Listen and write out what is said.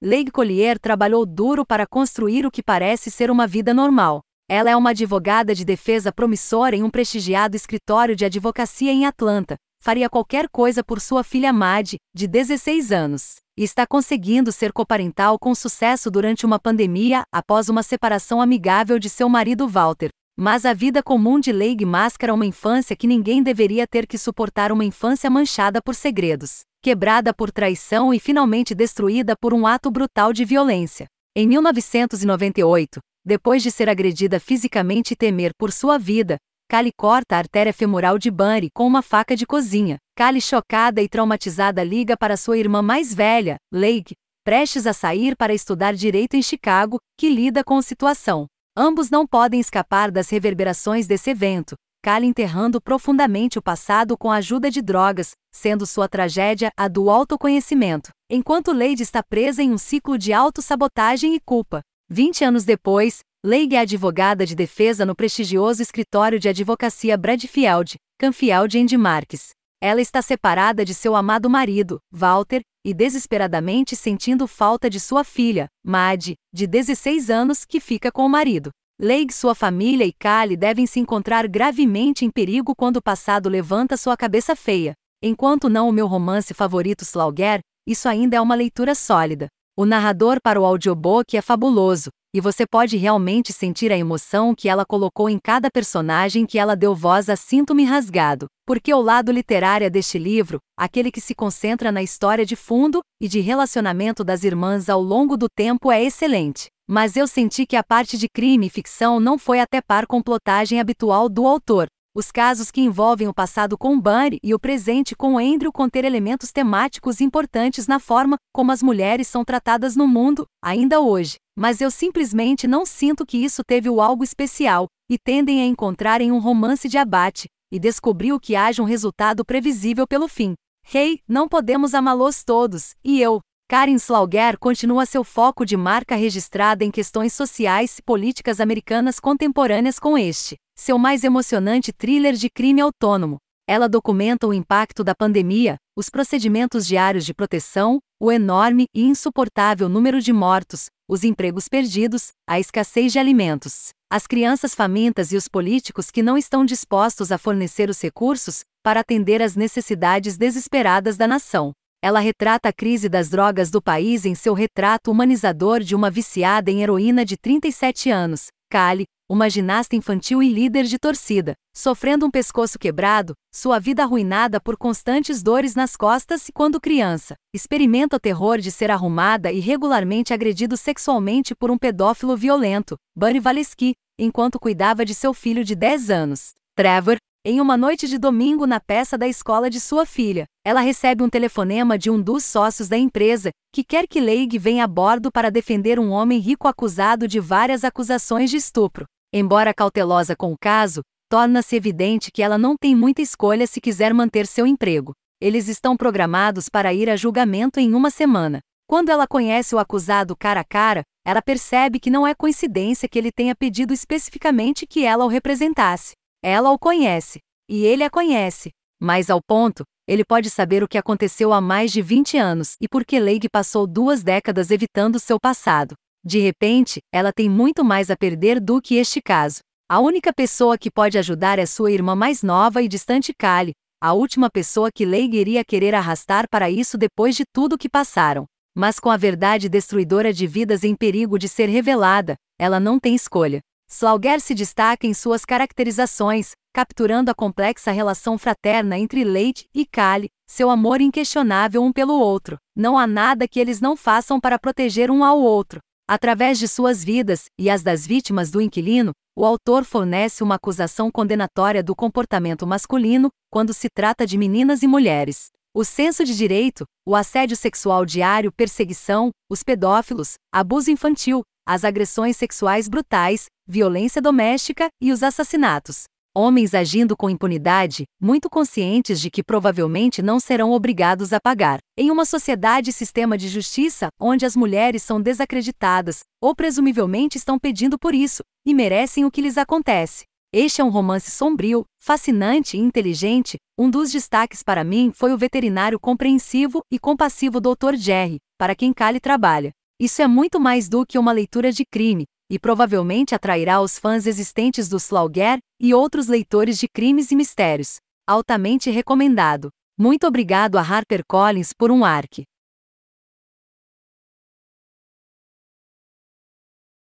Leigh Collier trabalhou duro para construir o que parece ser uma vida normal. Ela é uma advogada de defesa promissora em um prestigiado escritório de advocacia em Atlanta. Faria qualquer coisa por sua filha Mad, de 16 anos, e está conseguindo ser coparental com sucesso durante uma pandemia após uma separação amigável de seu marido Walter. Mas a vida comum de Leigh máscara é uma infância que ninguém deveria ter que suportar uma infância manchada por segredos, quebrada por traição e finalmente destruída por um ato brutal de violência. Em 1998, depois de ser agredida fisicamente e temer por sua vida, Kali corta a artéria femoral de Bunny com uma faca de cozinha. Kali, chocada e traumatizada, liga para sua irmã mais velha, Lake, prestes a sair para estudar direito em Chicago, que lida com a situação. Ambos não podem escapar das reverberações desse evento, musical enterrando profundamente o passado com a ajuda de drogas, sendo sua tragédia a do autoconhecimento, enquanto Lady está presa em um ciclo de autossabotagem e culpa. 20 anos depois, Leigh é advogada de defesa no prestigioso escritório de advocacia Bradfield, Canfield em Marques. Ela está separada de seu amado marido, Walter, e desesperadamente sentindo falta de sua filha, Mad, de 16 anos, que fica com o marido. Leigh, sua família e Kali devem se encontrar gravemente em perigo quando o passado levanta sua cabeça feia. Enquanto não o meu romance favorito Slaughter, isso ainda é uma leitura sólida. O narrador para o audiobook é fabuloso, e você pode realmente sentir a emoção que ela colocou em cada personagem que ela deu voz a Sinto-me Rasgado, porque o lado literário deste livro, aquele que se concentra na história de fundo e de relacionamento das irmãs ao longo do tempo, é excelente. Mas eu senti que a parte de crime e ficção não foi até par com plotagem habitual do autor. Os casos que envolvem o passado com Bunny e o presente com Andrew conter elementos temáticos importantes na forma como as mulheres são tratadas no mundo, ainda hoje. Mas eu simplesmente não sinto que isso teve o algo especial, e tendem a encontrar em um romance de abate, e descobrir o que haja um resultado previsível pelo fim. Rei, hey, não podemos amá-los todos, e eu, Karen Slauger continua seu foco de marca registrada em questões sociais e políticas americanas contemporâneas com este, seu mais emocionante thriller de crime autônomo. Ela documenta o impacto da pandemia, os procedimentos diários de proteção, o enorme e insuportável número de mortos, os empregos perdidos, a escassez de alimentos, as crianças famintas e os políticos que não estão dispostos a fornecer os recursos para atender às necessidades desesperadas da nação ela retrata a crise das drogas do país em seu retrato humanizador de uma viciada em heroína de 37 anos, Kali, uma ginasta infantil e líder de torcida, sofrendo um pescoço quebrado, sua vida arruinada por constantes dores nas costas e quando criança, experimenta o terror de ser arrumada e regularmente agredido sexualmente por um pedófilo violento, Bunny Valesky, enquanto cuidava de seu filho de 10 anos. Trevor, em uma noite de domingo na peça da escola de sua filha, ela recebe um telefonema de um dos sócios da empresa, que quer que Leigh venha a bordo para defender um homem rico acusado de várias acusações de estupro. Embora cautelosa com o caso, torna-se evidente que ela não tem muita escolha se quiser manter seu emprego. Eles estão programados para ir a julgamento em uma semana. Quando ela conhece o acusado cara a cara, ela percebe que não é coincidência que ele tenha pedido especificamente que ela o representasse. Ela o conhece, e ele a conhece, mas ao ponto, ele pode saber o que aconteceu há mais de 20 anos e por que Leigh passou duas décadas evitando seu passado. De repente, ela tem muito mais a perder do que este caso. A única pessoa que pode ajudar é sua irmã mais nova e distante Kali, a última pessoa que Leigh iria querer arrastar para isso depois de tudo que passaram. Mas com a verdade destruidora de vidas em perigo de ser revelada, ela não tem escolha. Slauger se destaca em suas caracterizações, capturando a complexa relação fraterna entre Leite e Kali, seu amor inquestionável um pelo outro. Não há nada que eles não façam para proteger um ao outro. Através de suas vidas e as das vítimas do inquilino, o autor fornece uma acusação condenatória do comportamento masculino quando se trata de meninas e mulheres. O senso de direito, o assédio sexual diário, perseguição, os pedófilos, abuso infantil, as agressões sexuais brutais, violência doméstica e os assassinatos. Homens agindo com impunidade, muito conscientes de que provavelmente não serão obrigados a pagar. Em uma sociedade e sistema de justiça, onde as mulheres são desacreditadas, ou presumivelmente estão pedindo por isso, e merecem o que lhes acontece. Este é um romance sombrio, fascinante e inteligente. Um dos destaques para mim foi o veterinário compreensivo e compassivo Dr. Jerry, para quem Cali trabalha. Isso é muito mais do que uma leitura de crime, e provavelmente atrairá os fãs existentes do Slaughter e outros leitores de crimes e mistérios. Altamente recomendado. Muito obrigado a HarperCollins por um ARC.